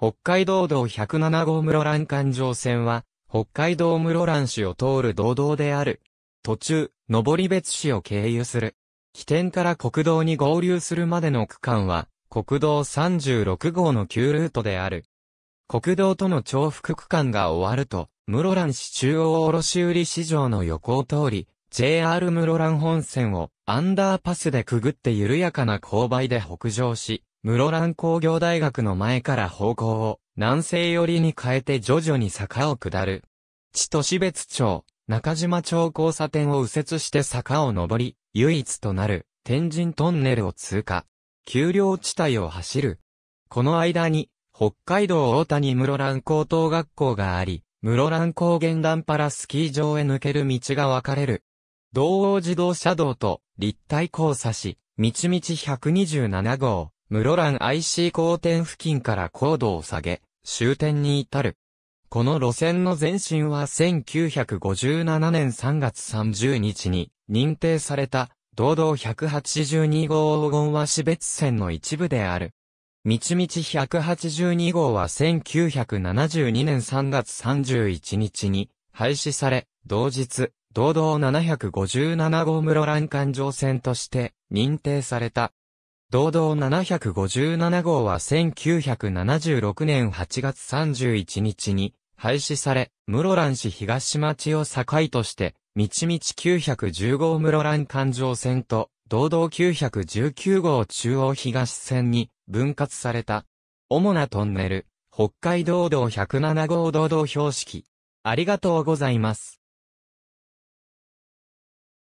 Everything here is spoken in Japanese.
北海道道107号室蘭環状線は、北海道室蘭市を通る道道である。途中、登別市を経由する。起点から国道に合流するまでの区間は、国道36号の旧ルートである。国道との重複区間が終わると、室蘭市中央卸売市場の横を通り、JR 室蘭本線をアンダーパスでくぐって緩やかな勾配で北上し、室蘭工業大学の前から方向を南西寄りに変えて徐々に坂を下る。千歳別町、中島町交差点を右折して坂を上り、唯一となる天神トンネルを通過。丘陵地帯を走る。この間に、北海道大谷室蘭高等学校があり、室蘭高原段パラスキー場へ抜ける道が分かれる。道央自動車道と立体交差し、道道127号、室蘭 IC 交点付近から高度を下げ、終点に至る。この路線の前身は1957年3月30日に認定された、道道182号黄金和市別線の一部である。道道182号は1972年3月31日に廃止され、同日、道道757号室蘭環状線として認定された。堂々757号は1976年8月31日に廃止され、室蘭市東町を境として、道々910号室蘭環状線と、堂々919号中央東線に分割された。主なトンネル、北海道道107号道道標識。ありがとうございます。